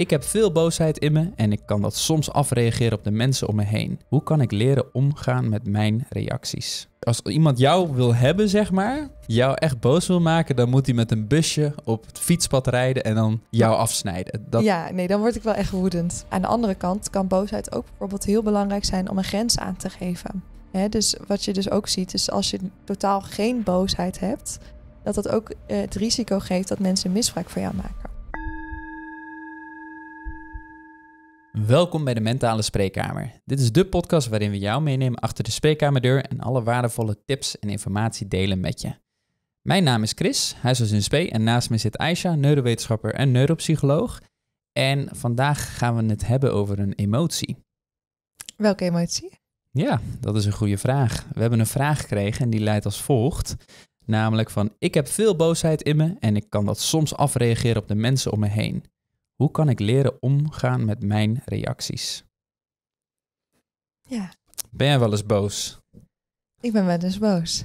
Ik heb veel boosheid in me en ik kan dat soms afreageren op de mensen om me heen. Hoe kan ik leren omgaan met mijn reacties? Als iemand jou wil hebben, zeg maar, jou echt boos wil maken, dan moet hij met een busje op het fietspad rijden en dan jou afsnijden. Dat... Ja, nee, dan word ik wel echt woedend. Aan de andere kant kan boosheid ook bijvoorbeeld heel belangrijk zijn om een grens aan te geven. dus wat je dus ook ziet, is als je totaal geen boosheid hebt, dat dat ook eh, het risico geeft dat mensen misbruik van jou maken. Welkom bij de Mentale Spreekkamer. Dit is de podcast waarin we jou meenemen achter de spreekkamerdeur en alle waardevolle tips en informatie delen met je. Mijn naam is Chris, huisarts dus in Spee en naast me zit Aisha, neurowetenschapper en neuropsycholoog. En vandaag gaan we het hebben over een emotie. Welke emotie? Ja, dat is een goede vraag. We hebben een vraag gekregen en die leidt als volgt. Namelijk van, ik heb veel boosheid in me en ik kan dat soms afreageren op de mensen om me heen. Hoe kan ik leren omgaan met mijn reacties? Ja. Ben jij wel eens boos? Ik ben wel eens boos.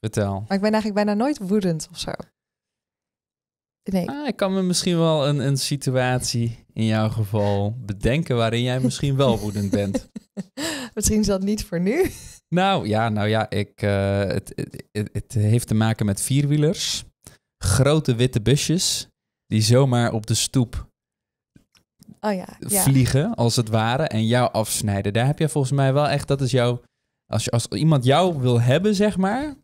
Vertel. Maar ik ben eigenlijk bijna nooit woedend of zo. Nee. Ah, ik kan me misschien wel een, een situatie in jouw geval bedenken waarin jij misschien wel woedend bent. misschien is dat niet voor nu. Nou ja, nou ja ik, eh, het, het, het, heeft te maken met vierwielers. Grote witte busjes die zomaar op de stoep oh ja, vliegen, als het ware, en jou afsnijden. Daar heb je volgens mij wel echt, dat is jouw, als, als iemand jou wil hebben, zeg maar,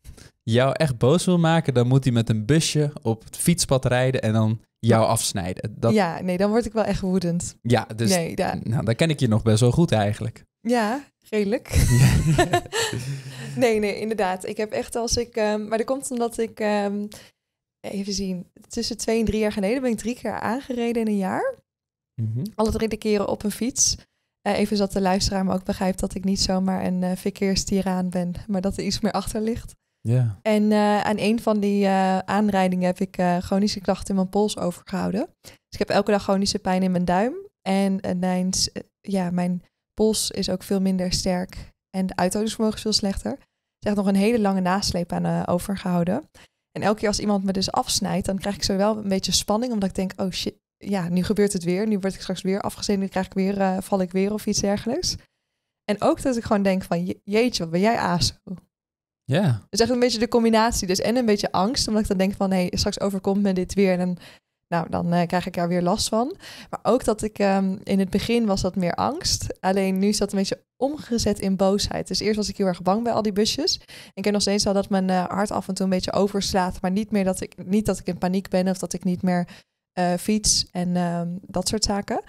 jou echt boos wil maken, dan moet hij met een busje op het fietspad rijden en dan jou afsnijden. Dat... Ja, nee, dan word ik wel echt woedend. Ja, dus nee, Nou, dan ken ik je nog best wel goed eigenlijk. Ja, redelijk. nee, nee, inderdaad. Ik heb echt als ik. Ehm, maar dat komt omdat ik. Ehm, even zien. Tussen twee en drie jaar geleden ben ik drie keer aangereden in een jaar. Mhm. Alle drie de keren op een fiets. Eh, even zodat de luisteraar me ook begrijpt dat ik niet zomaar een uh, ben, maar dat er iets meer achter ligt. En eh, aan een van die aanrijdingen heb ik chronische klachten in mijn pols overgehouden. Dus ik heb elke dag chronische pijn in mijn duim. En mijn, ja, mijn pols is ook veel minder sterk en de uithoudingsvermogen is veel slechter. Ik heb nog een hele lange nasleep aan overgehouden. En elke keer als iemand me dus afsnijdt, dan krijg ik zowel een beetje spanning, omdat ik denk, oh shit, ja, nu gebeurt het weer. Nu word ik straks weer afgezien. Nu krijg ik weer, eh, val ik weer of iets dergelijks. En ook dat ik gewoon denk van, jeetje, wat ben jij aso? Ja. Yeah. Dus echt een beetje de combinatie. Dus en een beetje angst, omdat ik dan denk van, hé, hey, straks overkomt me dit weer. En dan, nou, dan eh, krijg ik daar weer last van. Maar ook dat ik, ehm, in het begin was dat meer angst. Alleen nu is dat een beetje omgezet in boosheid. Dus eerst was ik heel erg bang bij al die busjes. Ik heb nog steeds wel dat mijn eh, hart af en toe een beetje overslaat. Maar niet meer dat ik, niet dat ik in paniek ben of dat ik niet meer eh, fiets en ehm, dat soort zaken.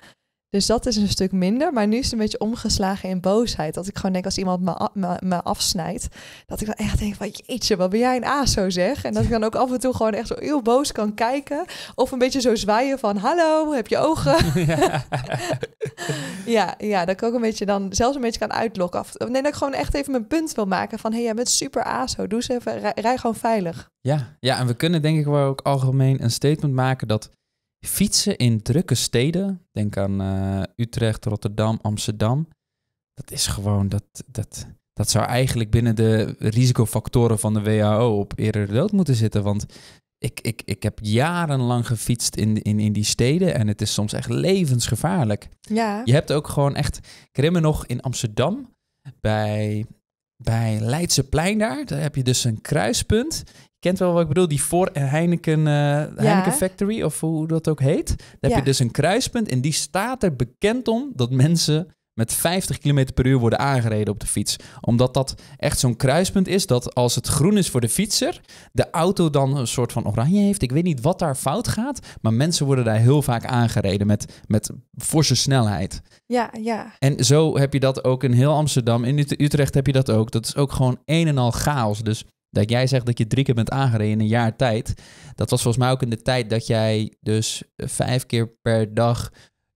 Dus dat is een stuk minder. Maar nu is het een beetje omgeslagen in boosheid. Dat ik gewoon denk als iemand me, me, me afsnijdt. Dat ik dan echt denk van jeetje, wat ben jij een aso zeg. En dat ik dan ook af en toe gewoon echt zo heel boos kan kijken. Of een beetje zo zwaaien van hallo, heb je ogen? Ja, ja, dat ik ook een beetje dan zelfs een beetje kan uitlokken. Af, nee, dat ik gewoon echt even mijn punt wil maken van hé, hey, jij bent super aso. Doe ze even, rij, rij gewoon veilig. Ja, ja, en we kunnen denk ik wel ook algemeen een statement maken dat Fietsen in drukke steden, denk aan eh, Utrecht, Rotterdam, Amsterdam, dat is gewoon, dat, dat, dat zou eigenlijk binnen de risicofactoren van de WHO op eerder dood moeten zitten. Want ik, ik, ik heb jarenlang gefietst in, in, in die steden en het is soms echt levensgevaarlijk. Ja. Je hebt ook gewoon echt, ik herinner me nog in Amsterdam bij bij Leidseplein daar, daar heb je dus een kruispunt kent wel wat ik bedoel, die voor Heineken, eh, Heineken Factory, of hoe dat ook heet. Daar heb je dus een kruispunt en die staat er bekend om dat mensen met 50 km per uur worden aangereden op de fiets. Omdat dat echt zo'n kruispunt is dat als het groen is voor de fietser, de auto dan een soort van oranje heeft. Ik weet niet wat daar fout gaat, maar mensen worden daar heel vaak aangereden met, met forse snelheid. Ja, ja. En zo heb je dat ook in heel Amsterdam. In Utrecht heb je dat ook. Dat is ook gewoon een en al chaos. Dus dat jij zegt dat je drie keer bent aangereden in een jaar tijd. Dat was volgens mij ook in de tijd dat jij dus eh, vijf keer per dag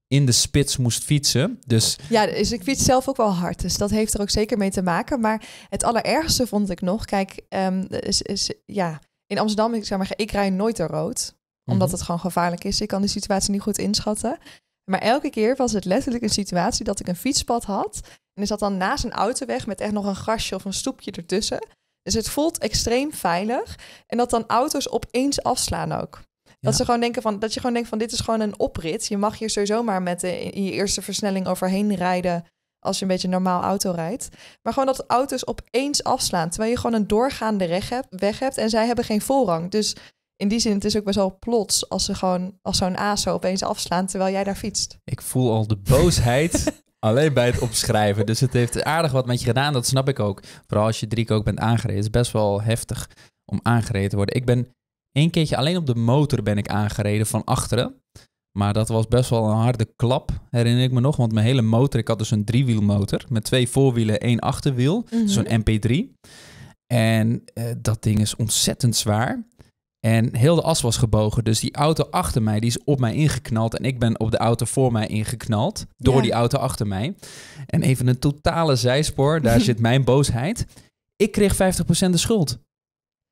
in de spits moest fietsen. Dus... Ja, dus ik fiets zelf ook wel hard. Dus dat heeft er ook zeker mee te maken. Maar het allerergste vond ik nog, kijk, ehm, is, ja, in Amsterdam, ik zou maar ik rij nooit er rood. Omdat mhm. het gewoon gevaarlijk is. Ik kan de situatie niet goed inschatten. Maar elke keer was het letterlijk een situatie dat ik een fietspad had. En is zat dan naast een autoweg met echt nog een grasje of een stoepje ertussen. Dus het voelt extreem veilig. En dat dan auto's opeens afslaan ook. Dat, ze gewoon denken van, dat je gewoon denkt van dit is gewoon een oprit. Je mag hier sowieso maar met in je eerste versnelling overheen rijden als je een beetje normaal auto rijdt. Maar gewoon dat auto's opeens afslaan. Terwijl je gewoon een doorgaande weg hebt, weg hebt en zij hebben geen voorrang. Dus in die zin, het is ook best wel plots als ze gewoon als zo'n aso opeens afslaan terwijl jij daar fietst. Ik voel al de boosheid Alleen bij het opschrijven. Dus het heeft aardig wat met je gedaan, dat snap ik ook. Vooral als je drie keer ook bent aangereden. Het is best wel heftig om aangereden te worden. Ik ben één keertje alleen op de motor ben ik aangereden van achteren. Maar dat was best wel een harde klap, herinner ik me nog. Want mijn hele motor, ik had dus een driewielmotor met twee voorwielen, één achterwiel. Mhm. Zo'n MP3. En eh, dat ding is ontzettend zwaar. En heel de as was gebogen. Dus die auto achter mij, die is op mij ingeknald. En ik ben op de auto voor mij ingeknald. Door die auto achter mij. En even een totale zijspoor. Daar zit mijn boosheid. Ik kreeg 50% de schuld.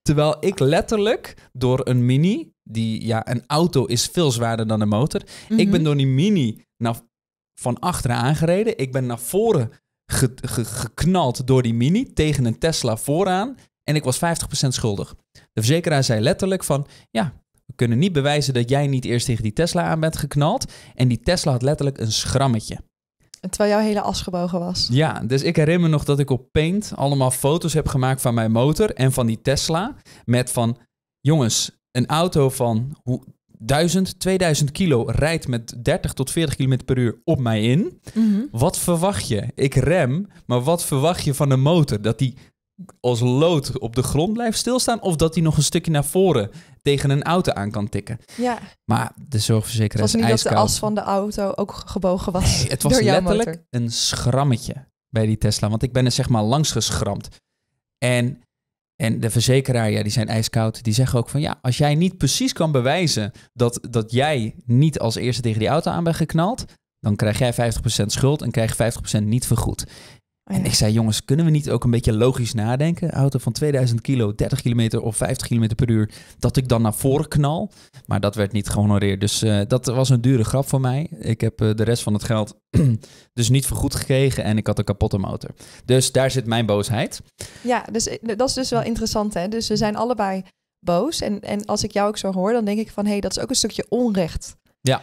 Terwijl ik letterlijk door een mini, die ja, een auto is veel zwaarder dan een motor. Ik mhm. ben door die mini naar, van achteren aangereden. Ik ben naar voren geknald door die mini tegen een Tesla vooraan. En ik was 50% schuldig. De verzekeraar zei letterlijk van, ja, we kunnen niet bewijzen dat jij niet eerst tegen die Tesla aan bent geknald. En die Tesla had letterlijk een schrammetje. Terwijl jouw hele as gebogen was. Ja, dus ik herinner me nog dat ik op Paint allemaal foto's heb gemaakt van mijn motor en van die Tesla. Met van, jongens, een auto van 1000, 2000 kilo rijdt met 30 tot 40 km per uur op mij in. Mhm. Wat verwacht je? Ik rem, maar wat verwacht je van een motor? Dat die als lood op de grond blijft stilstaan. Of dat hij nog een stukje naar voren tegen een auto aan kan tikken. Ja. Maar de zorgverzekeraar is ijskoud. Het was niet dat de as van de auto ook gebogen was Het was letterlijk een schrammetje bij die Tesla. Want ik ben er zeg maar langs geschramd. En, en de verzekeraar, ja, die zijn ijskoud. Die zeggen ook van ja, als jij niet precies kan bewijzen... dat, dat jij niet als eerste tegen die auto aan bent geknald... dan krijg jij 50% schuld en krijg je 50% niet vergoed. En oh ik zei, jongens, kunnen we niet ook een beetje logisch nadenken? auto van 2000 kilo, 30 kilometer of 50 kilometer per uur, dat ik dan naar voren knal. Maar dat werd niet gehonoreerd. Dus eh, dat was een dure grap voor mij. Ik heb eh, de rest van het geld dus niet vergoed gekregen en ik had een kapotte motor. Dus daar zit mijn boosheid. Ja, dus eh, dat is dus wel interessant hè. Dus we zijn allebei boos. En, en als ik jou ook zo hoor, dan denk ik van, hé, hey, dat is ook een stukje onrecht. Ja.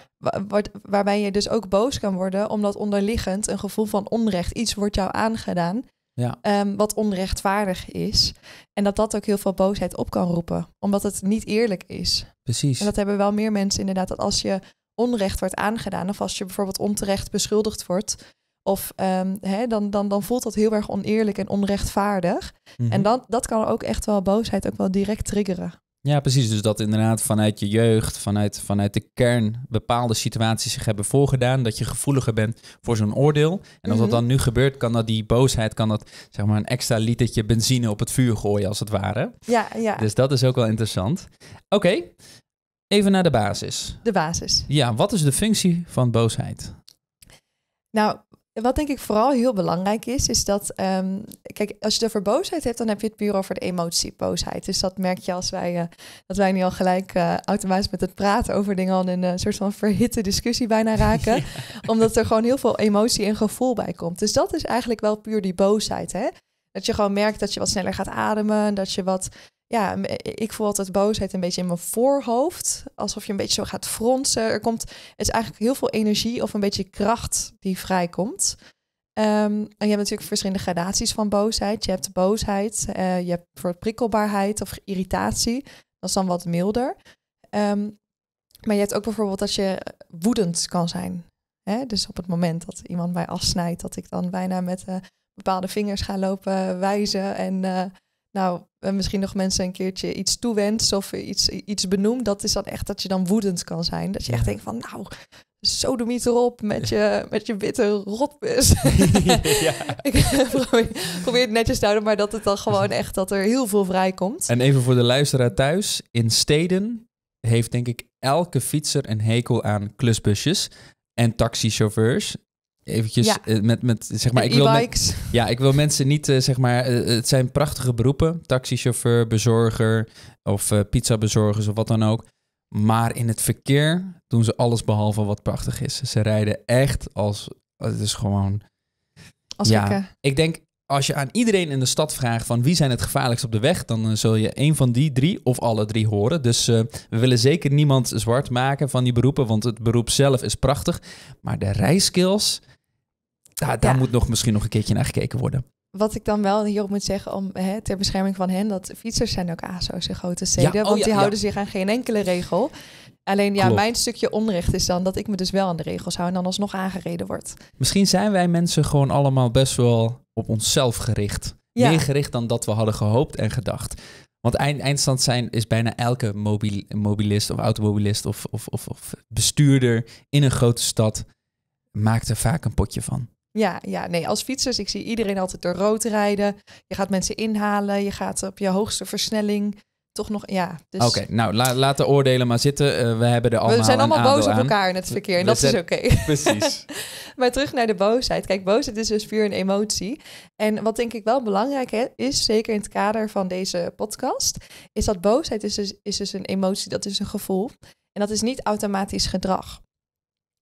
waarbij je dus ook boos kan worden, omdat onderliggend een gevoel van onrecht, iets wordt jou aangedaan, ja. Ehm, wat onrechtvaardig is. En dat dat ook heel veel boosheid op kan roepen, omdat het niet eerlijk is. Precies. En dat hebben wel meer mensen inderdaad, dat als je onrecht wordt aangedaan, of als je bijvoorbeeld onterecht beschuldigd wordt, of ehm, hè, dan, dan, dan voelt dat heel erg oneerlijk en onrechtvaardig. Mhm. En dat, dat kan ook echt wel boosheid ook wel direct triggeren. Ja, precies. Dus dat inderdaad vanuit je jeugd, vanuit, vanuit de kern bepaalde situaties zich hebben voorgedaan. Dat je gevoeliger bent voor zo'n oordeel. En als dat mhm. dan nu gebeurt, kan dat die boosheid, kan dat zeg maar een extra litertje benzine op het vuur gooien als het ware. Ja, ja. Dus dat is ook wel interessant. Oké, even naar de basis. De basis. Ja, wat is de functie van boosheid? Nou, wat denk ik vooral heel belangrijk is, is dat, ehm, kijk, als je het over boosheid hebt, dan heb je het puur over de emotie boosheid. Dus dat merk je als wij, eh, dat wij nu al gelijk uh, automatisch met het praten over dingen al in een soort van verhitte discussie bijna raken. Omdat er gewoon heel veel emotie en gevoel bij komt. Dus dat is eigenlijk wel puur die boosheid, hè? Dat je gewoon merkt dat je wat sneller gaat ademen, dat je wat ja, e, e, ik voel altijd boosheid een beetje in mijn voorhoofd. Alsof je een beetje zo gaat fronsen. Er komt, het is eigenlijk heel veel energie of een beetje kracht die vrijkomt. Ehm, en je hebt natuurlijk verschillende gradaties van boosheid. Je hebt boosheid, eh, je hebt voor prikkelbaarheid of irritatie. Dat is dan wat milder. Ehm, maar je hebt ook bijvoorbeeld dat je eh, woedend kan zijn. Hè? Dus op het moment dat iemand mij afsnijdt, dat ik dan bijna met eh, bepaalde vingers ga lopen wijzen en... nou, en misschien nog mensen een keertje iets toewenst of iets, iets benoemt, dat is dan echt dat je dan woedend kan zijn. Dat je echt denkt van, nou, zo doe niet erop met je, met je witte rotbus. Ik probeer, probeer, het netjes te houden, maar dat het dan gewoon echt, dat er heel veel vrijkomt. En even voor de luisteraar thuis, in steden heeft denk ik elke fietser een hekel aan klusbusjes en taxichauffeurs eventjes ja. Eh, met, met zeg maar. Ik wil ja, ik wil mensen niet eh, zeg maar. Eh, het zijn prachtige beroepen: taxichauffeur, bezorger of pizza bezorgers of wat dan ook. Maar in het verkeer doen ze alles behalve wat prachtig is. Ze rijden echt als. Het is gewoon. Als ja, ik denk als je aan iedereen in de stad vraagt van wie zijn het gevaarlijkst op de weg, dan zul je een van die drie of alle drie horen. Dus we willen zeker niemand zwart maken van die beroepen, want het beroep zelf is prachtig. Maar de rijskills daar, daar moet nog misschien nog een keertje naar gekeken worden. Wat ik dan wel hierop moet zeggen, om, hè, ter bescherming van hen, dat fietsers zijn ook ASO's in grote steden. Oh ja, want die houden zich aan geen enkele regel. Alleen ja, mijn stukje onrecht is dan dat ik me dus wel aan de regels hou en dan alsnog aangereden word. Misschien zijn wij mensen gewoon allemaal best wel op onszelf gericht. Meer gericht dan dat we hadden gehoopt en gedacht. Want eind, eindstand zijn is bijna elke mobilist of automobilist of, of, of, of bestuurder in een grote stad maakt er vaak een potje van. Ja, ja, nee, als fietsers, ik zie iedereen altijd door rood rijden. Je gaat mensen inhalen, je gaat op je hoogste versnelling toch nog, ja. Dus... Oké, nou laat de oordelen maar zitten. Eh, we hebben er allemaal We zijn allemaal boos op elkaar in het verkeer en dat is oké. Precies. maar terug naar de boosheid. Kijk, boosheid is dus puur een emotie. En wat denk ik wel belangrijk is, zeker in het kader van deze podcast, is dat boosheid is dus, is dus een emotie, dat is een gevoel. En dat is niet automatisch gedrag.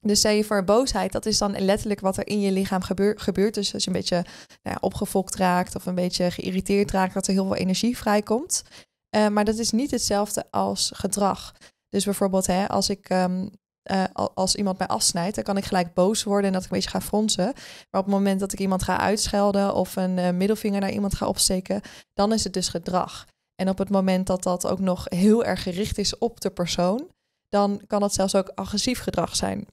Dus stel voor boosheid, dat is dan letterlijk wat er in je lichaam gebeurt. Dus als je een beetje nou ja, opgefokt raakt of een beetje geïrriteerd raakt, dat er heel veel energie vrijkomt. Eh, maar dat is niet hetzelfde als gedrag. Dus bijvoorbeeld, hè, als ik ehm, eh, als iemand mij afsnijdt, dan kan ik gelijk boos worden en dat ik een beetje ga fronsen. Maar op het moment dat ik iemand ga uitschelden of een eh, middelvinger naar iemand ga opsteken, dan is het dus gedrag. En op het moment dat dat ook nog heel erg gericht is op de persoon, dan kan dat zelfs ook agressief gedrag zijn.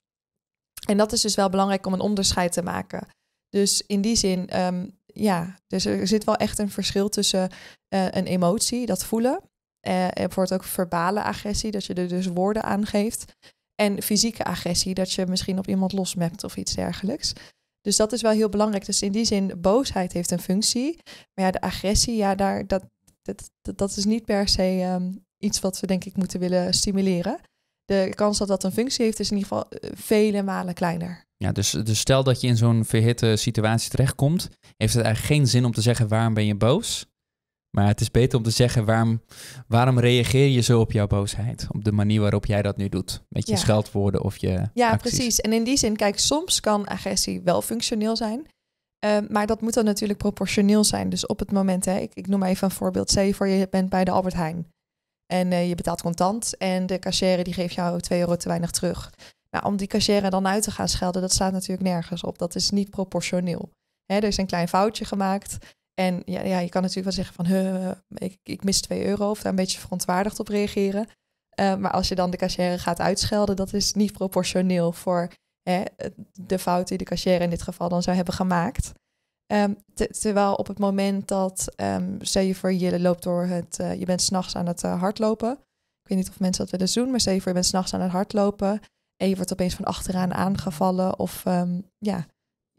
En dat is dus wel belangrijk om een onderscheid te maken. Dus in die zin, ehm, ja, dus er zit wel echt een verschil tussen eh, een emotie, dat voelen, uh, bijvoorbeeld ook verbale agressie, dat je er dus woorden aan geeft, en fysieke agressie, dat je misschien op iemand losmept of iets dergelijks. Dus dat is wel heel belangrijk. Dus in die zin, boosheid heeft een functie. Maar ja, de agressie, ja, daar, dat, dat, is niet per se ehm, iets wat we denk ik moeten willen stimuleren de kans dat dat een functie heeft is in ieder geval eh, vele malen kleiner. Ja, dus, dus, stel dat je in zo'n verhitte situatie terechtkomt, heeft het eigenlijk geen zin om te zeggen waarom ben je boos? Maar het is beter om te zeggen waarom, waarom reageer je zo op jouw boosheid? Op de manier waarop jij dat nu doet. Met je scheldwoorden of je. Ja, precies. En in die zin, kijk, soms kan agressie wel functioneel zijn. Ehm, maar dat moet dan natuurlijk proportioneel zijn. Dus op het moment, hè, ik, ik noem even een voorbeeld. je voor je bent bij de Albert Heijn. En eh, je betaalt contant en de cashier die geeft jou 2 euro te weinig terug. Nou, om die cashier dan uit te gaan schelden, dat staat natuurlijk nergens op. Dat is niet proportioneel. Hè, er is een klein foutje gemaakt. En ja, ja je kan natuurlijk wel zeggen van, huh, ik, ik, mis 2 euro of daar een beetje verontwaardigd op reageren. Eh, maar als je dan de cashier gaat uitschelden, dat is niet proportioneel voor hè, de fout die de cashier in dit geval dan zou hebben gemaakt. Ehm, terwijl op het moment dat, um, stel je voor, je loopt door het, eh, je bent s'nachts aan het eh, hardlopen. Ik weet niet of mensen dat willen doen, maar stel je voor, je bent s'nachts aan het hardlopen en je wordt opeens van achteraan aangevallen of ehm, ja,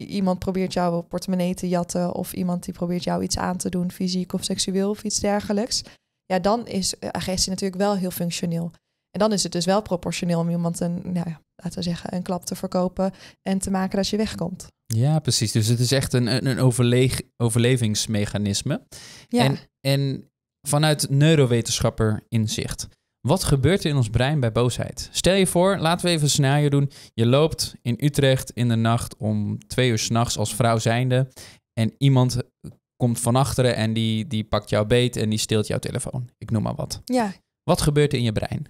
iemand probeert jouw portemonnee te jatten of iemand die probeert jou iets aan te doen, fysiek of seksueel of iets dergelijks. Ja, dan is eh, agressie natuurlijk wel heel functioneel. En dan is het dus wel proportioneel om iemand een, nou ja, laten we zeggen, een klap te verkopen en te maken dat je wegkomt. Ja, precies. Dus het is echt een, een overlevingsmechanisme. Ja. En, en vanuit neurowetenschapper inzicht. Wat gebeurt er in ons brein bij boosheid? Stel je voor, laten we even een scenario doen. Je loopt in Utrecht in de nacht om twee uur s'nachts als vrouw zijnde. En iemand komt van achteren en die, die pakt jouw beet en die steelt jouw telefoon. Ik noem maar wat. Ja. Wat gebeurt er in je brein?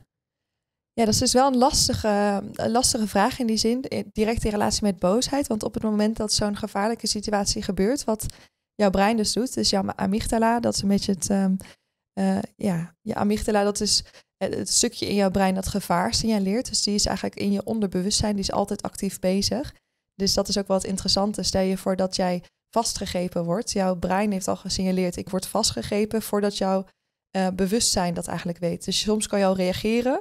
Ja, dat is dus wel een lastige, een lastige vraag in die zin, eh, direct in relatie met boosheid. Want op het moment dat zo'n gevaarlijke situatie gebeurt, wat jouw brein dus doet, dus jouw amygdala, dat is een beetje het, ehm, eh, ja, je amygdala, dat is het stukje in jouw brein dat gevaar signaleert. Dus die is eigenlijk in je onderbewustzijn, die is altijd actief bezig. Dus dat is ook wel het interessante. Stel je voor dat jij vastgegrepen wordt. Jouw brein heeft al gesignaleerd, ik word vastgegrepen, voordat jouw eh, bewustzijn dat eigenlijk weet. Dus soms kan je al reageren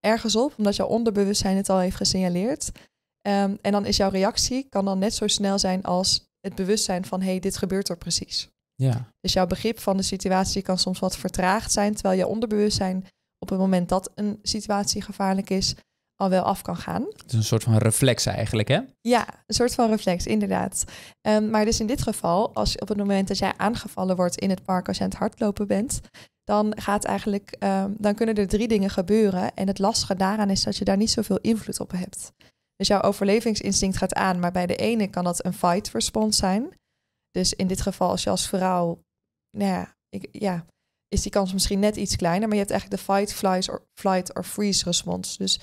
ergens op, omdat jouw onderbewustzijn het al heeft gesignaleerd. Ehm, en dan is jouw reactie kan dan net zo snel zijn als het bewustzijn van hé, hey, dit gebeurt er precies. Ja. Dus jouw begrip van de situatie kan soms wat vertraagd zijn, terwijl jouw onderbewustzijn op het moment dat een situatie gevaarlijk is, al wel af kan gaan. Het is een soort van reflex eigenlijk, hè? Ja, een soort van reflex, inderdaad. Ehm, maar dus in dit geval, als op het moment dat jij aangevallen wordt in het park als je aan het hardlopen bent, dan, gaat eigenlijk, ehm, dan kunnen er drie dingen gebeuren. En het lastige daaraan is dat je daar niet zoveel invloed op hebt. Dus jouw overlevingsinstinct gaat aan, maar bij de ene kan dat een fight response zijn. Dus in dit geval, als je als vrouw, nou ja, ik, ja is die kans misschien net iets kleiner, maar je hebt eigenlijk de fight, or, flight or freeze response. Dus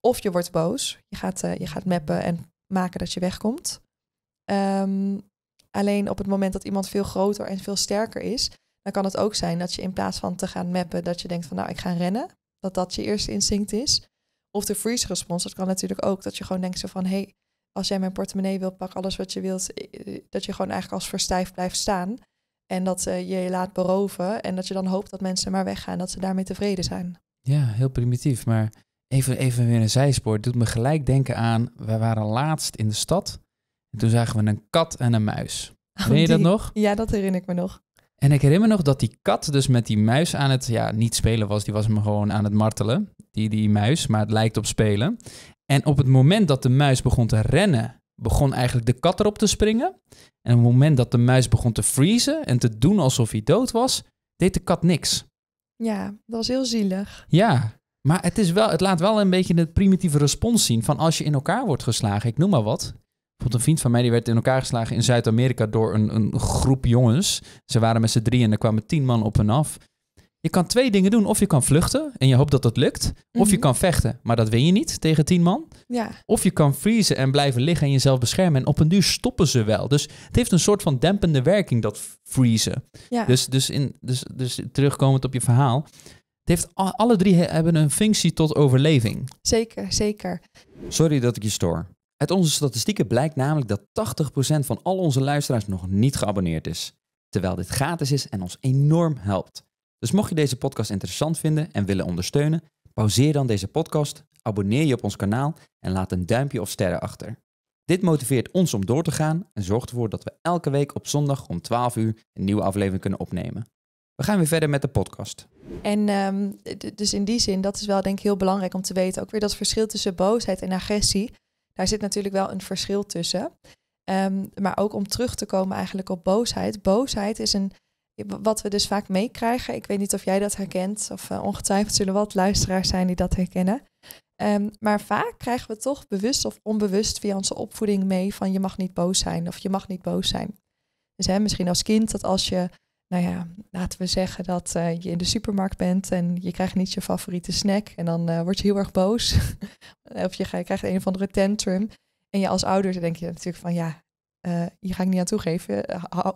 of je wordt boos, je gaat, eh, je gaat mappen en maken dat je wegkomt. Ehm, alleen op het moment dat iemand veel groter en veel sterker is, dan kan het ook zijn dat je in plaats van te gaan mappen, dat je denkt van nou ik ga rennen, dat dat je eerste instinct is. Of de freeze response, dat kan natuurlijk ook, dat je gewoon denkt zo van hé, hey, als jij mijn portemonnee wilt, pak alles wat je wilt, eh, eh, dat je gewoon eigenlijk als verstijf blijft staan. En dat eh, je je laat beroven en dat je dan hoopt dat mensen maar weggaan, dat ze daarmee tevreden zijn. Ja, heel primitief, maar even, even weer een zijspoor. Het doet me gelijk denken aan, we waren laatst in de stad en toen zagen we een kat en een muis. Oh, Weet je dat nog? Ja, dat herinner ik me nog. En ik herinner me nog dat die kat dus met die muis aan het, ja, niet spelen was, die was hem gewoon aan het martelen, die, die muis, maar het lijkt op spelen. En op het moment dat de muis begon te rennen, begon eigenlijk de kat erop te springen. En op het moment dat de muis begon te vriezen en te doen alsof hij dood was, deed de kat niks. Ja, dat was heel zielig. Ja, maar het, is wel, het laat wel een beetje de primitieve respons zien van als je in elkaar wordt geslagen, ik noem maar wat, Bijvoorbeeld een vriend van mij die werd in elkaar geslagen in Zuid-Amerika door een, een groep jongens. Ze waren met z'n drie en er kwamen tien man op en af. Je kan twee dingen doen. Of je kan vluchten en je hoopt dat dat lukt. Of je mhm. kan vechten, maar dat win je niet tegen tien man. Ja. Of je kan vriezen en blijven liggen en jezelf beschermen. En op een duur stoppen ze wel. Dus het heeft een soort van dempende werking, dat vriezen. Dus, dus, in, dus, dus terugkomend op je verhaal. Het heeft alle drie hebben een functie tot overleving. Zeker, zeker. Sorry dat ik je stoor. Uit onze statistieken blijkt namelijk dat 80% van al onze luisteraars nog niet geabonneerd is. Terwijl dit gratis is en ons enorm helpt. Dus mocht je deze podcast interessant vinden en willen ondersteunen, pauzeer dan deze podcast, abonneer je op ons kanaal en laat een duimpje of sterren achter. Dit motiveert ons om door te gaan en zorgt ervoor dat we elke week op zondag om 12 uur een nieuwe aflevering kunnen opnemen. We gaan weer verder met de podcast. En ehm, dus in die zin, dat is wel denk ik heel belangrijk om te weten. Ook weer dat verschil tussen boosheid en agressie. Daar zit natuurlijk wel een verschil tussen. Ehm, maar ook om terug te komen eigenlijk op boosheid. Boosheid is een, wat we dus vaak meekrijgen. Ik weet niet of jij dat herkent, of eh, ongetwijfeld zullen wat luisteraars zijn die dat herkennen. Ehm, maar vaak krijgen we toch bewust of onbewust via onze opvoeding mee van je mag niet boos zijn of je mag niet boos zijn. Dus hè, misschien als kind dat als je nou ja, laten we zeggen dat eh, je in de supermarkt bent en je krijgt niet je favoriete snack. En dan eh, word je heel erg boos. of je, krijgt een of andere tantrum. En je als ouder denk je natuurlijk van ja, je eh, ga ik niet aan toegeven.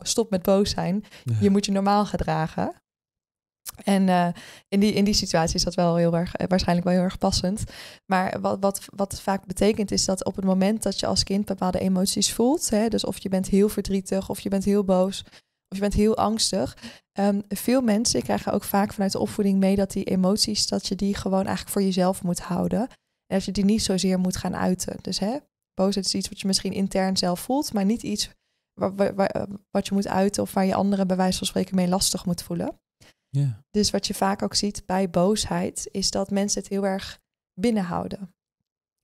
Stop met boos zijn. Je moet je normaal gedragen. En in, die, in die situatie is dat wel heel erg, waarschijnlijk wel heel erg passend. Maar wat, wat, wat vaak betekent is dat op het moment dat je als kind bepaalde emoties voelt, hè, dus of je bent heel verdrietig of je bent heel boos, of je bent heel angstig. Ehm, veel mensen krijgen ook vaak vanuit de opvoeding mee dat die emoties, dat je die gewoon eigenlijk voor jezelf moet houden. En dat je die niet zozeer moet gaan uiten. Dus hè, boosheid is iets wat je misschien intern zelf voelt, maar niet iets wat je moet uiten of waar je anderen bij wijze van spreken mee lastig moet voelen. Yeah. Dus wat je vaak ook ziet bij boosheid, is dat mensen het heel erg binnenhouden.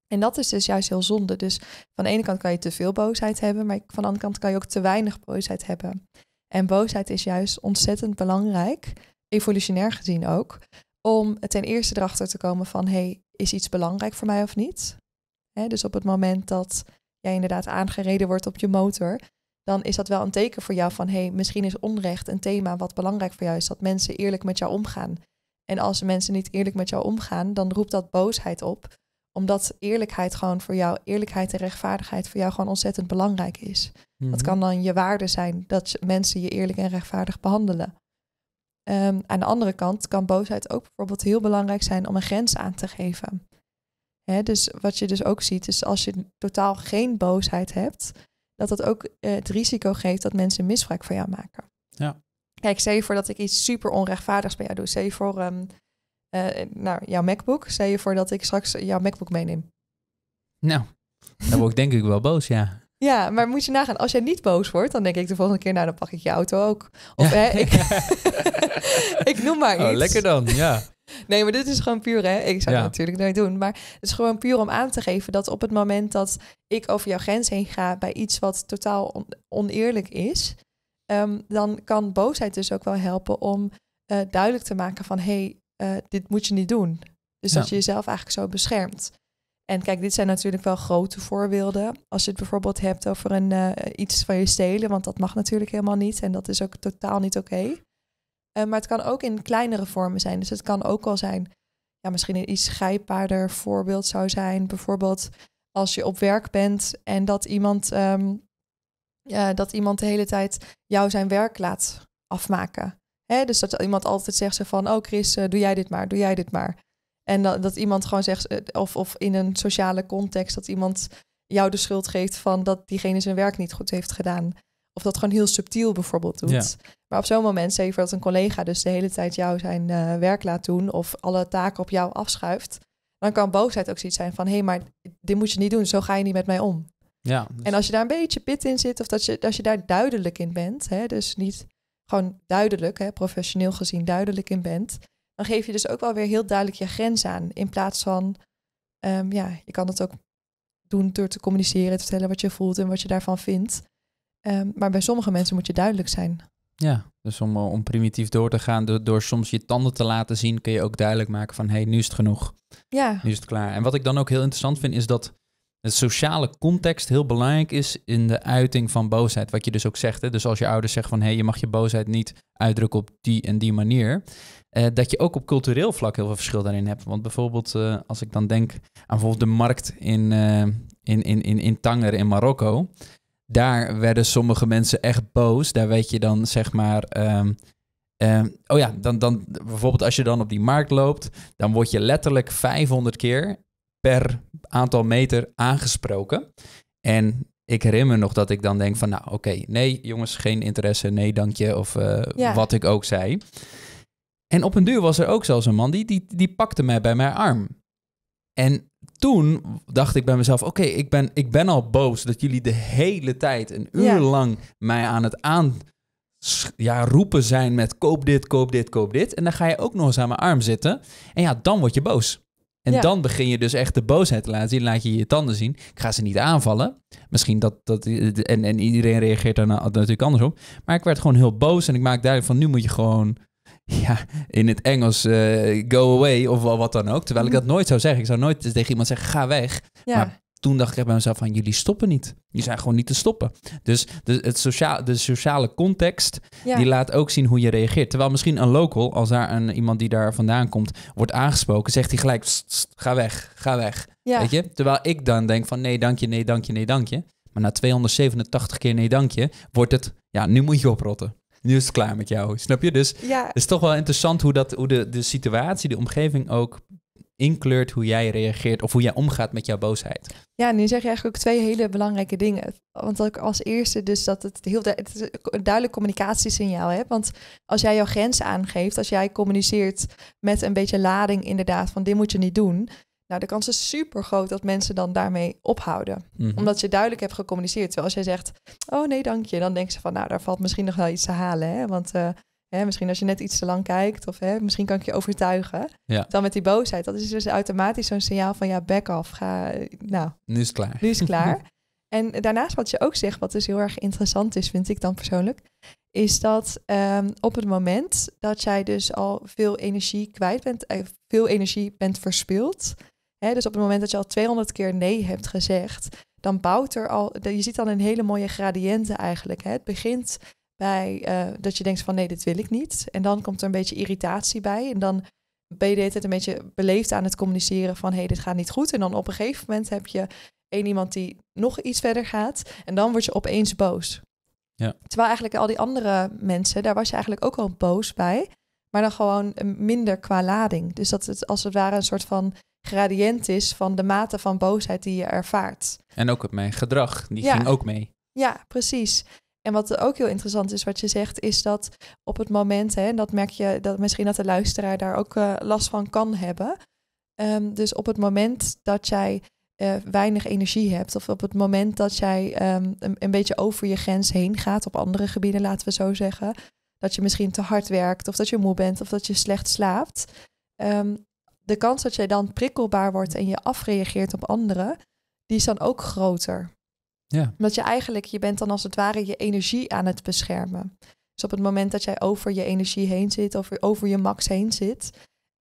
En dat is dus juist heel zonde. Dus van de ene kant kan je te veel boosheid hebben, maar van de andere kant kan je ook te weinig boosheid hebben. En boosheid is juist ontzettend belangrijk, evolutionair gezien ook, om ten eerste erachter te komen van hey, is iets belangrijk voor mij of niet? dus op het moment dat jij inderdaad aangereden wordt op je motor, dan is dat wel een teken voor jou van hey, misschien is onrecht een thema wat belangrijk voor jou is, dat mensen eerlijk met jou omgaan. En als mensen niet eerlijk met jou omgaan, dan roept dat boosheid op, omdat eerlijkheid gewoon voor jou, eerlijkheid en rechtvaardigheid voor jou gewoon ontzettend belangrijk is. Dat mhm. kan dan je waarde zijn dat mensen je eerlijk en rechtvaardig behandelen. Ehm, aan de andere kant kan boosheid ook bijvoorbeeld heel belangrijk zijn om een grens aan te geven. Hè, dus wat je dus ook ziet, is als je totaal geen boosheid hebt, dat dat ook eh, het risico geeft dat mensen misbruik van jou maken. Ja. Kijk, stel je voor dat ik iets super onrechtvaardigs bij jou doe. Zeg je voor ehm, eh, nou, jouw MacBook. Stel je voor dat ik straks jouw MacBook meeneem. Nou, dan word ik denk ik wel boos, ja. Ja, maar moet je nagaan, als jij niet boos wordt, dan denk ik de volgende keer, nou dan pak ik je auto ook. Of hè, ik, ik noem maar oh, iets. Oh, lekker dan, ja. Nee, maar dit is gewoon puur, hè? Ik zou het natuurlijk nooit doen. Maar het is gewoon puur om aan te geven dat op het moment dat ik over jouw grens heen ga bij iets wat totaal oneerlijk is, ehm, dan kan boosheid dus ook wel helpen om eh, duidelijk te maken van hé, hey, eh, dit moet je niet doen. Dus dat je jezelf eigenlijk zo beschermt. En kijk, dit zijn natuurlijk wel grote voorbeelden. Als je het bijvoorbeeld hebt over een, eh, iets van je stelen, want dat mag natuurlijk helemaal niet en dat is ook totaal niet oké. Eh, maar het kan ook in kleinere vormen zijn. Dus het kan ook al zijn, ja, misschien een iets grijpbaarder voorbeeld zou zijn. Bijvoorbeeld als je op werk bent en dat iemand, ehm, dat iemand de hele tijd jou zijn werk laat afmaken. Hè? Dus dat iemand altijd zegt zo van, oh Chris, eh, doe jij dit maar, doe jij dit maar. En dat, dat iemand gewoon zegt, eh, of, of in een sociale context, dat iemand jou de schuld geeft van dat diegene zijn werk niet goed heeft gedaan. Of dat gewoon heel subtiel bijvoorbeeld doet. Maar op zo'n moment, zeker dat een collega dus de hele tijd jou zijn eh, werk laat doen of alle taken op jou afschuift, dan kan boosheid ook zoiets zijn van hé, hey, maar dit moet je niet doen, zo ga je niet met mij om. Ja, En dus- als je daar een beetje pit in zit of dat je, als je daar duidelijk in bent, hè, dus niet gewoon duidelijk, hè, professioneel gezien duidelijk in bent, dan geef je dus ook wel weer heel duidelijk je grens aan. In plaats van, ehm, ja, je kan het ook doen door te communiceren, te vertellen wat je voelt en wat je daarvan vindt. Ehm, maar bij sommige mensen moet je duidelijk zijn. Ja, dus om, eh, om primitief door te gaan, door, soms je tanden te laten zien, kun je ook duidelijk maken van hé, hey, nu is het genoeg. Ja. Nu is het klaar. En wat ik dan ook heel interessant vind, is dat het sociale context heel belangrijk is in de uiting van boosheid. Wat je dus ook zegt. Hè? Dus als je ouders zeggen van hé, hey, je mag je boosheid niet uitdrukken op die en die manier. Eh, dat je ook op cultureel vlak heel veel verschil daarin hebt. Want bijvoorbeeld, eh, als ik dan denk aan bijvoorbeeld de markt in, eh, in, in, in, in Tanger in Marokko. Daar werden sommige mensen echt boos. Daar weet je dan zeg maar. Ehm, ehm, oh ja, dan, dan bijvoorbeeld als je dan op die markt loopt, dan word je letterlijk 500 keer per aantal meter aangesproken. En ik herinner me nog dat ik dan denk van, nou oké, nee jongens, geen interesse, nee dankje of wat ik ook zei. En op een duur was er ook zelfs een man die, die, die pakte mij bij mijn arm. En toen dacht ik bij mezelf: oké, ik, ben, ik ben al boos dat jullie de hele tijd, een uur lang, mij aan het aan ja, roepen zijn met koop dit, koop dit, koop dit. En dan ga je ook nog eens aan mijn arm zitten. En ja, dan word je boos. En dan begin je dus echt de boosheid te laten zien. Laat je je tanden zien. Ik ga ze niet aanvallen. Misschien dat... dat eh, en, en iedereen reageert daar natuurlijk anders op. Maar ik werd gewoon heel boos. En ik maak duidelijk van... Nu moet je gewoon ja, in het Engels eh, go away of wat dan ook. Terwijl ik dat mhm. nooit zou zeggen. Ik zou nooit tegen iemand zeggen ga weg. Maar toen dacht ik bij mezelf van jullie stoppen niet. Je zijn gewoon niet te stoppen. Dus de, het sociaal, de sociale context die laat ook zien hoe je reageert. Terwijl misschien een local, als daar een, iemand die daar vandaan komt, wordt aangesproken, zegt hij gelijk ga weg, ga weg. Weet je? Terwijl ik dan denk van nee dankje, nee dankje, nee dankje. Maar na 287 keer nee dankje wordt het ja nu moet je oprotten nu is het klaar met jou. Snap je? Dus het is toch wel interessant hoe, dat, hoe de, de situatie, de omgeving ook inkleurt hoe jij reageert of hoe jij omgaat met jouw boosheid. Ja, nu zeg je eigenlijk ook twee hele belangrijke dingen. Want als eerste dus dat het heel du het een duidelijk communicatiesignaal hebt. Want als jij jouw grens aangeeft, als jij communiceert met een beetje lading inderdaad van dit moet je niet doen, nou, de kans is super groot dat mensen dan daarmee ophouden. Mhm. Omdat je duidelijk hebt gecommuniceerd. Terwijl als jij zegt, oh nee, dank je. Dan denken ze van, nou, daar valt misschien nog wel iets te halen. Hè? Want eh, hè, misschien als je net iets te lang kijkt. Of hè, misschien kan ik je overtuigen. Dan met die boosheid. Dat is dus automatisch zo'n signaal van, ja, back off. Ga, nou, nu is het klaar. Nu is het klaar. en daarnaast wat je ook zegt, wat dus heel erg interessant is, vind ik dan persoonlijk is dat ehm, op het moment dat jij dus al veel energie kwijt bent, eh, veel energie bent verspild, dus op het moment dat je al 200 keer nee hebt gezegd, dan bouwt er al, je ziet dan een hele mooie gradiënten eigenlijk. Het begint bij eh, dat je denkt van nee, dit wil ik niet. En dan komt er een beetje irritatie bij. En dan ben je de hele tijd een beetje beleefd aan het communiceren van hé, hey, dit gaat niet goed. En dan op een gegeven moment heb je één iemand die nog iets verder gaat. En dan word je opeens boos. Ja. Terwijl eigenlijk al die andere mensen, daar was je eigenlijk ook al boos bij. Maar dan gewoon minder qua lading. Dus dat het als het ware een soort van gradient is van de mate van boosheid die je ervaart. En ook op mijn gedrag, die ging ook mee. Ja, precies. En wat ook heel interessant is wat je zegt, is dat op het moment, hè, en dat merk je dat misschien dat de luisteraar daar ook eh, last van kan hebben. Ehm, dus op het moment dat jij eh, weinig energie hebt, of op het moment dat jij ehm, een, beetje over je grens heen gaat, op andere gebieden laten we zo zeggen, dat je misschien te hard werkt, of dat je moe bent, of dat je slecht slaapt, ehm, de kans dat jij dan prikkelbaar wordt en je afreageert op anderen, die is dan ook groter. Ja. Omdat je eigenlijk, je bent dan als het ware je energie aan het beschermen. Dus op het moment dat jij over je energie heen zit, of over je max heen zit,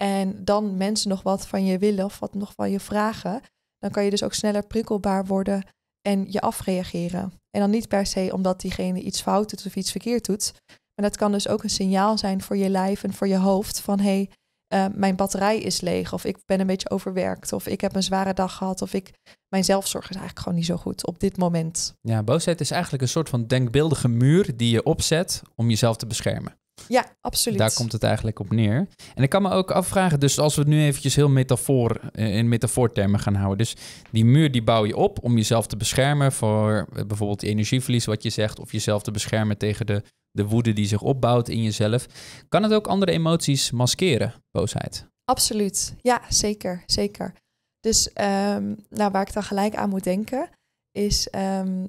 en dan mensen nog wat van je willen of wat nog van je vragen, dan kan je dus ook sneller prikkelbaar worden en je afreageren. En dan niet per se omdat diegene iets fout doet of iets verkeerd doet, maar dat kan dus ook een signaal zijn voor je lijf en voor je hoofd van hé, hey, eh, mijn batterij is leeg of ik ben een beetje overwerkt of ik heb een zware dag gehad of ik mijn zelfzorg is eigenlijk gewoon niet zo goed op dit moment. Ja, boosheid is eigenlijk een soort van denkbeeldige muur die je opzet om jezelf te beschermen. Ja, absoluut. Daar komt het eigenlijk op neer. En ik kan me ook afvragen, dus als we het nu eventjes heel metafoor, eh, in metafoortermen gaan houden. Dus die muur die bouw je op om jezelf te beschermen voor eh, bijvoorbeeld energieverlies wat je zegt. Of jezelf te beschermen tegen de de woede die zich opbouwt in jezelf. Kan het ook andere emoties maskeren, boosheid? Absoluut, ja, zeker, zeker. Dus ehm, nou, waar ik dan gelijk aan moet denken, is... Ehm,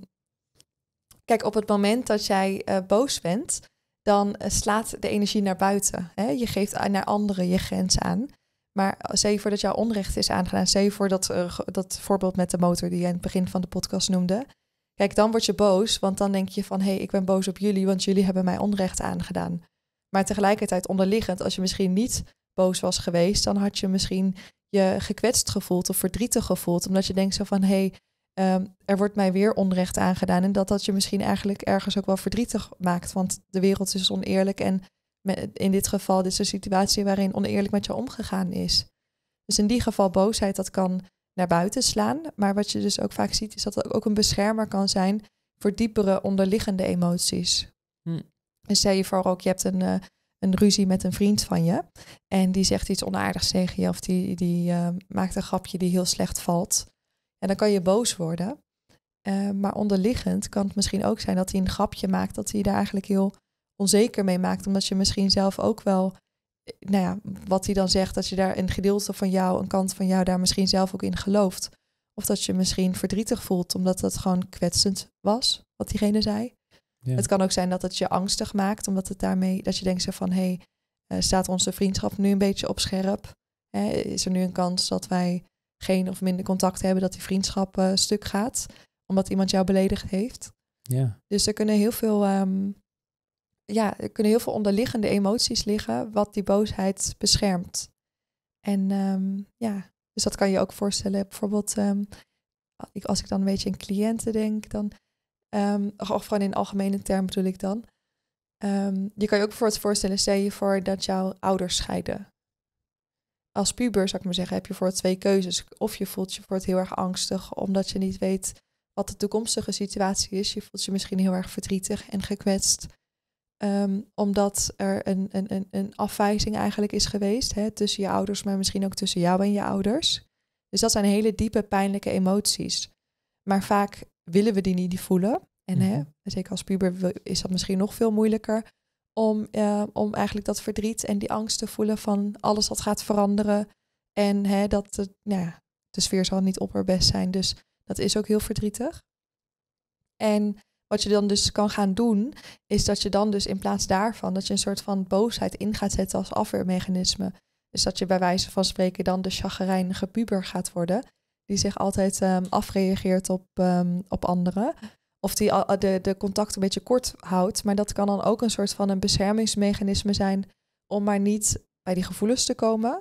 kijk, op het moment dat jij eh, boos bent, dan eh, slaat de energie naar buiten. Hè? Je geeft naar anderen je grens aan. Maar eh, je voor dat jouw onrecht is aangedaan. zeker voor dat, dat voorbeeld met de motor die je aan het begin van de podcast noemde. Kijk, dan word je boos, want dan denk je van hé, hey, ik ben boos op jullie, want jullie hebben mij onrecht aangedaan. Maar tegelijkertijd onderliggend, als je misschien niet boos was geweest, dan had je misschien je gekwetst gevoeld of verdrietig gevoeld, omdat je denkt zo van hé, hey, ehm, er wordt mij weer onrecht aangedaan. En dat dat je misschien eigenlijk ergens ook wel verdrietig maakt, want de wereld is oneerlijk en in dit geval, dit is een situatie waarin oneerlijk met je omgegaan is. Dus in die geval boosheid, dat kan naar buiten slaan. Maar wat je dus ook vaak ziet, is dat het ook een beschermer kan zijn voor diepere onderliggende emoties. Hm. En dus stel je voor ook, je hebt een, eh, een ruzie met een vriend van je. En die zegt iets onaardigs tegen je of die, die eh, maakt een grapje die heel slecht valt. En dan kan je boos worden. Eh, maar onderliggend kan het misschien ook zijn dat hij een grapje maakt, dat hij daar eigenlijk heel onzeker mee maakt. Omdat je misschien zelf ook wel nou ja, wat hij dan zegt, dat je daar een gedeelte van jou, een kant van jou daar misschien zelf ook in gelooft. Of dat je misschien verdrietig voelt omdat dat gewoon kwetsend was, wat diegene zei. Het kan ook zijn dat het je angstig maakt, omdat het daarmee, dat je denkt zo van, hé, hey, eh, staat onze vriendschap nu een beetje op scherp? Hè, is er nu een kans dat wij geen of minder contact hebben, dat die vriendschap eh, stuk gaat, omdat iemand jou beledigd heeft? Ja. Dus er kunnen heel veel ehm, ja, er kunnen heel veel onderliggende emoties liggen, wat die boosheid beschermt. En ehm, ja, dus dat kan je ook voorstellen. Bijvoorbeeld, ehm, als ik dan een beetje in cliënten denk, dan, ehm, of oh, oh, gewoon in algemene term bedoel ik dan. je kan je ook bijvoorbeeld voorstellen, stel je voor dat jouw ouders scheiden. Als puber zou ik maar zeggen, heb je voor twee keuzes. Of je voelt je voor het heel erg angstig, omdat je niet weet wat de toekomstige situatie is. Je voelt je misschien heel erg verdrietig en gekwetst. Ehm, omdat er een, een, een, afwijzing eigenlijk is geweest hè, tussen je ouders, maar misschien ook tussen jou en je ouders. Dus dat zijn hele diepe, pijnlijke emoties. Maar vaak willen we die niet voelen. En hè, mhm. zeker als puber is dat misschien nog veel moeilijker om, eh, om eigenlijk dat verdriet en die angst te voelen van alles wat gaat veranderen. En hè, dat nou ja, de sfeer zal niet op haar best zijn. Dus dat is ook heel verdrietig. En wat je dan dus kan gaan doen, is dat je dan dus in plaats daarvan, dat je een soort van boosheid in gaat zetten als afweermechanisme. Dus dat je bij wijze van spreken dan de chagrijnige gepuber gaat worden, die zich altijd ehm, afreageert op, ehm, op anderen. Of die de, de contact een beetje kort houdt. Maar dat kan dan ook een soort van een beschermingsmechanisme zijn om maar niet bij die gevoelens te komen.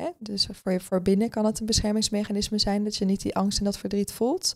Hè? Dus voor, je, voor binnen kan het een beschermingsmechanisme zijn dat je niet die angst en dat verdriet voelt.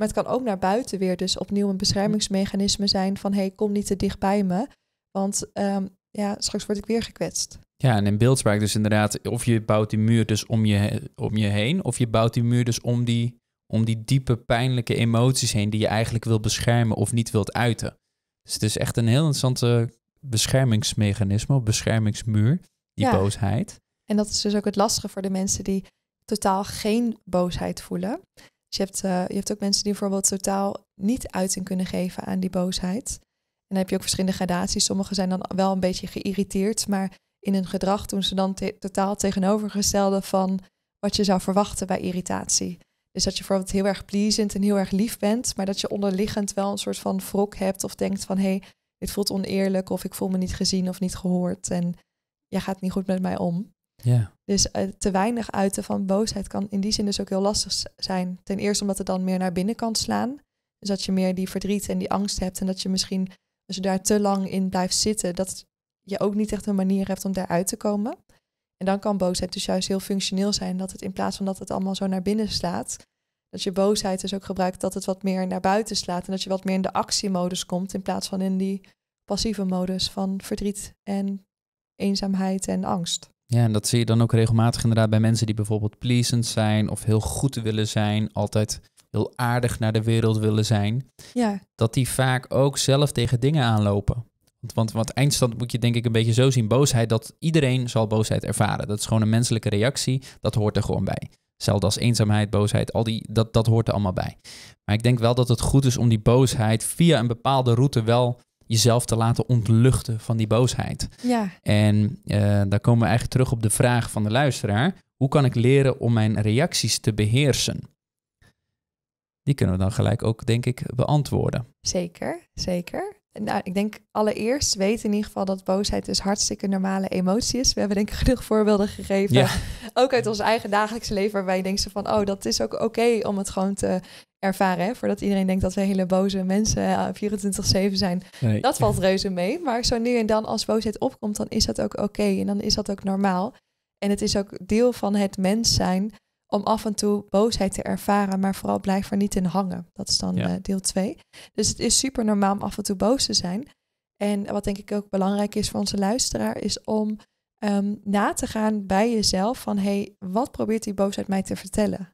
Maar het kan ook naar buiten weer dus opnieuw een beschermingsmechanisme zijn van hé, hey, kom niet te dicht bij me. Want ehm, ja, straks word ik weer gekwetst. Ja, en in beeldspraak dus inderdaad, of je bouwt die muur dus om je, om je heen, of je bouwt die muur dus om die, om die diepe pijnlijke emoties heen die je eigenlijk wil beschermen of niet wilt uiten. Dus het is echt een heel interessante beschermingsmechanisme beschermingsmuur, die boosheid. En dat is dus ook het lastige voor de mensen die totaal geen boosheid voelen. Dus je hebt, eh, je hebt ook mensen die bijvoorbeeld totaal niet uiting kunnen geven aan die boosheid. En dan heb je ook verschillende gradaties. Sommigen zijn dan wel een beetje geïrriteerd, maar in hun gedrag doen ze dan totaal tegenovergestelde van wat je zou verwachten bij irritatie. Dus dat je bijvoorbeeld heel erg pleasend en heel erg lief bent, maar dat je onderliggend wel een soort van wrok hebt of denkt van hé, hey, dit voelt oneerlijk of ik voel me niet gezien of niet gehoord en jij gaat niet goed met mij om. Dus eh, te weinig uiten van boosheid kan in die zin dus ook heel lastig zijn. Ten eerste omdat het dan meer naar binnen kan slaan. Dus dat je meer die verdriet en die angst hebt. En dat je misschien, als je daar te lang in blijft zitten, dat je ook niet echt een manier hebt om daaruit te komen. En dan kan boosheid dus juist heel functioneel zijn. Dat het in plaats van dat het allemaal zo naar binnen slaat, dat je boosheid dus ook gebruikt dat het wat meer naar buiten slaat. En dat je wat meer in de actiemodus komt in plaats van in die passieve modus van verdriet en eenzaamheid en angst. Ja, en dat zie je dan ook regelmatig inderdaad bij mensen die bijvoorbeeld pleasend zijn of heel goed willen zijn, altijd heel aardig naar de wereld willen zijn. Ja. Dat die vaak ook zelf tegen dingen aanlopen. Want, want, eindstand moet je denk ik een beetje zo zien. Boosheid, dat iedereen zal boosheid ervaren. Dat is gewoon een menselijke reactie. Dat hoort er gewoon bij. Hetzelfde als eenzaamheid, boosheid, al die, dat, dat hoort er allemaal bij. Maar ik denk wel dat het goed is om die boosheid via een bepaalde route wel jezelf te laten ontluchten van die boosheid. Ja. En eh, daar komen we eigenlijk terug op de vraag van de luisteraar. Hoe kan ik leren om mijn reacties te beheersen? Die kunnen we dan gelijk ook, denk ik, beantwoorden. Zeker, zeker. Nou, ik denk allereerst weten in ieder geval dat boosheid dus hartstikke normale emotie is. We hebben denk ik genoeg voorbeelden gegeven. Ook uit ons eigen dagelijks leven, waarbij je denkt van, oh, dat is ook oké om het gewoon te ervaren. Voordat iedereen denkt dat we hele boze mensen 24-7 eh, zijn. Dat valt reuze mee. Maar zo nu en dan als boosheid opkomt, dan is dat ook oké. En dan is dat ook normaal. En het is ook deel van het mens zijn om af en toe boosheid te ervaren, maar vooral blijf er niet in hangen. Dat is dan eh, deel 2. Dus het is super normaal om af en toe boos te zijn. En wat denk ik ook belangrijk is voor onze luisteraar, is om ehm, na te gaan bij jezelf van hey, wat probeert die boosheid mij te vertellen?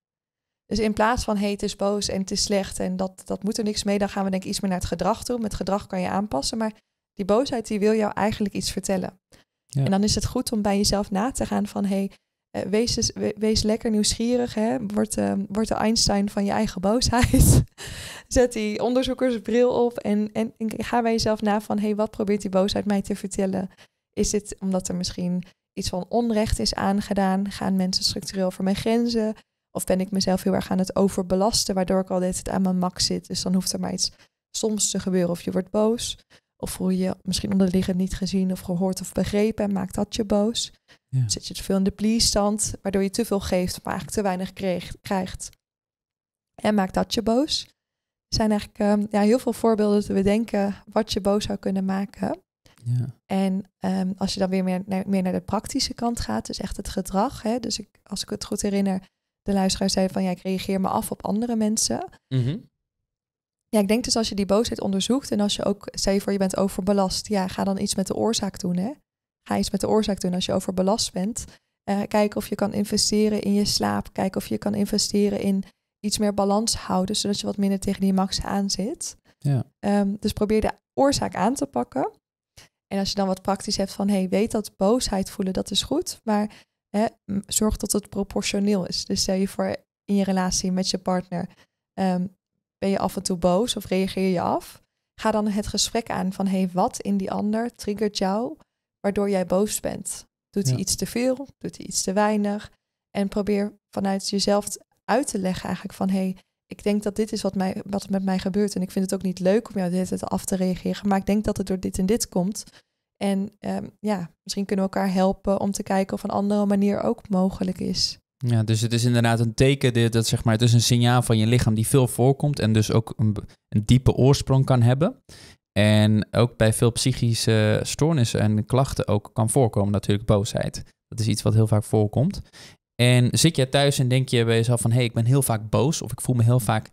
Dus in plaats van hey, het is boos en het is slecht en dat, dat moet er niks mee, dan gaan we denk ik iets meer naar het gedrag toe. Met gedrag kan je aanpassen, maar die boosheid die wil jou eigenlijk iets vertellen. Ja. En dan is het goed om bij jezelf na te gaan van hé, hey, eh, wees, wees lekker nieuwsgierig. Hè? Word, uh, de Einstein van je eigen boosheid. Zet die onderzoekersbril op en, en, ga bij jezelf na van... hé, wat probeert die boosheid mij te vertellen? Is dit omdat er misschien iets van onrecht is aangedaan? Gaan mensen structureel voor mijn grenzen? Of ben ik mezelf heel erg aan het overbelasten... waardoor ik al dit aan mijn max zit? Dus dan hoeft er maar iets soms te gebeuren of je wordt boos... Of voel je misschien onderliggend niet gezien of gehoord of begrepen en maakt dat je boos. Zit je te veel in de please-stand, waardoor je te veel geeft, maar eigenlijk te weinig kreeg, krijgt. En maakt dat je boos. Er zijn eigenlijk ehm, ja, heel veel voorbeelden te bedenken wat je boos zou kunnen maken. Ja. En ehm, als je dan weer meer naar, meer naar, de praktische kant gaat, dus echt het gedrag. Hè? Dus ik, als ik het goed herinner, de luisteraar zei van ja, ik reageer me af op andere mensen. Mm ja, ik denk dus als je die boosheid onderzoekt en als je ook, stel je voor je bent overbelast, ja, ga dan iets met de oorzaak doen. Hè? Ga iets met de oorzaak doen als je overbelast bent. Uh, eh, kijk of je kan investeren in je slaap. Kijk of je kan investeren in iets meer balans houden, zodat je wat minder tegen die max aan zit. Ja. Ehm, dus probeer de oorzaak aan te pakken. En als je dan wat praktisch hebt van, hey, weet dat boosheid voelen, dat is goed, maar hè, zorg dat het proportioneel is. Dus stel je voor in je relatie met je partner, ehm, ben je af en toe boos of reageer je af? Ga dan het gesprek aan van hey, wat in die ander triggert jou waardoor jij boos bent? Doet hij iets te veel? Doet hij iets te weinig? En probeer vanuit jezelf uit te leggen eigenlijk van hey, ik denk dat dit is wat, mij, wat met mij gebeurt. En ik vind het ook niet leuk om jou dit af te reageren. Maar ik denk dat het door dit en dit komt. En ehm, ja, misschien kunnen we elkaar helpen om te kijken of een andere manier ook mogelijk is. Ja, dus het is inderdaad een teken, dat zeg maar, het is een signaal van je lichaam die veel voorkomt en dus ook een, een diepe oorsprong kan hebben. En ook bij veel psychische stoornissen en klachten ook kan voorkomen natuurlijk boosheid. Dat is iets wat heel vaak voorkomt. En zit je thuis en denk je bij jezelf van... hé, hey, ik ben heel vaak boos of ik voel me heel vaak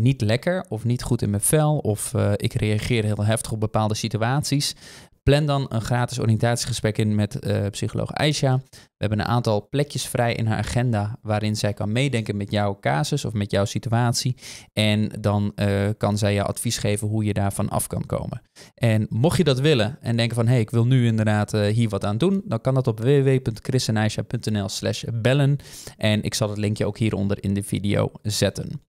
niet lekker... of niet goed in mijn vel of eh, ik reageer heel heftig op bepaalde situaties... Plan dan een gratis oriëntatiegesprek in met eh, psycholoog Aisha. We hebben een aantal plekjes vrij in haar agenda waarin zij kan meedenken met jouw casus of met jouw situatie. En dan eh, kan zij je advies geven hoe je daarvan af kan komen. En mocht je dat willen en denken van hé, hey, ik wil nu inderdaad eh, hier wat aan doen, dan kan dat op www.chrisenaisha.nl slash bellen. En ik zal het linkje ook hieronder in de video zetten.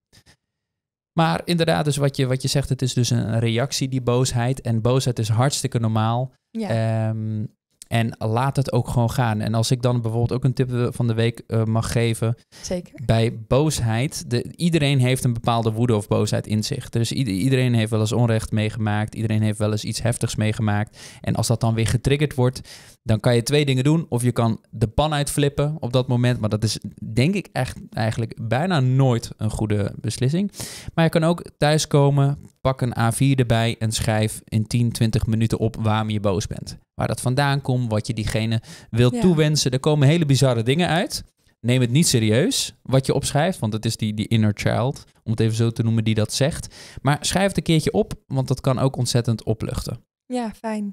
Maar inderdaad, dus wat je, wat je zegt, het is dus een reactie, die boosheid. En boosheid is hartstikke normaal. Ja. Ehm, en laat het ook gewoon gaan. En als ik dan bijvoorbeeld ook een tip van de week eh, mag geven. Zeker. Bij boosheid. iedereen heeft een bepaalde woede of boosheid in zich. Dus iedereen heeft wel eens onrecht meegemaakt. Iedereen heeft wel eens iets heftigs meegemaakt. En als dat dan weer getriggerd wordt, dan kan je twee dingen doen. Of je kan de pan uitflippen op dat moment. Maar dat is denk ik echt eigenlijk bijna nooit een goede beslissing. Maar je kan ook thuiskomen, Pak een A4 erbij en schrijf in 10, 20 minuten op waarom je boos bent. Waar dat vandaan komt, wat je diegene wilt toewensen. Er komen hele bizarre dingen uit. Neem het niet serieus wat je opschrijft, want het is die, die inner child, om het even zo te noemen, die dat zegt. Maar schrijf het een keertje op, want dat kan ook ontzettend opluchten. Ja, fijn.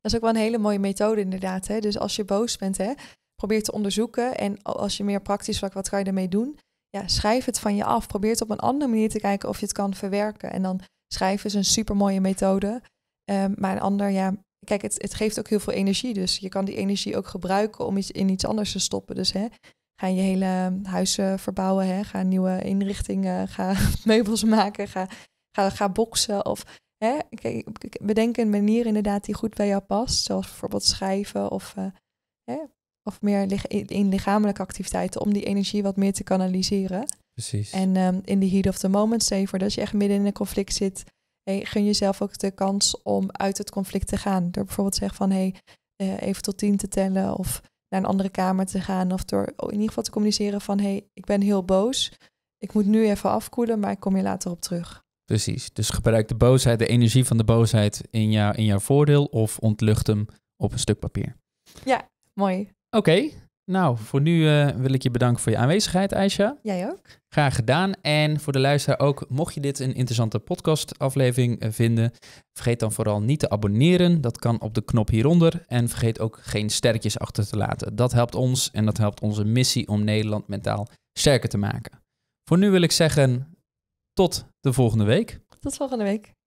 Dat is ook wel een hele mooie methode inderdaad. Hè? Dus als je boos bent, hè, probeer te onderzoeken. En als je meer praktisch vlak, wat kan je ermee doen? Ja, schrijf het van je af. Probeer het op een andere manier te kijken of je het kan verwerken. En dan Schrijven is een supermooie methode. Ehm, maar een ander, ja, kijk, het, het geeft ook heel veel energie. Dus je kan die energie ook gebruiken om iets in iets anders te stoppen. Dus hè, ga je hele huis verbouwen, hè, ga nieuwe inrichtingen, ga meubels maken, ga, ga, ga boksen. Of hè, kijk, bedenk een manier inderdaad die goed bij jou past. Zoals bijvoorbeeld schrijven of, eh, hè, of meer in lichamelijke activiteiten om die energie wat meer te kanaliseren. Precies. En ehm, in de heat of the moment, zeg voor dat je echt midden in een conflict zit, hey, gun jezelf ook de kans om uit het conflict te gaan. Door bijvoorbeeld te zeggen van hey, eh, even tot tien te tellen of naar een andere kamer te gaan. Of door in ieder geval te communiceren van hey, ik ben heel boos. Ik moet nu even afkoelen, maar ik kom je later op terug. Precies. Dus gebruik de boosheid, de energie van de boosheid in, jou, in jouw voordeel of ontlucht hem op een stuk papier. Ja, mooi. Oké, nou, voor nu eh, wil ik je bedanken voor je aanwezigheid, Aisha. Jij ook. Graag gedaan. En voor de luisteraar ook, mocht je dit een interessante podcastaflevering eh, vinden, vergeet dan vooral niet te abonneren. Dat kan op de knop hieronder. En vergeet ook geen sterretjes achter te laten. Dat helpt ons en dat helpt onze missie om Nederland mentaal sterker te maken. Voor nu wil ik zeggen, tot de volgende week. Tot volgende week.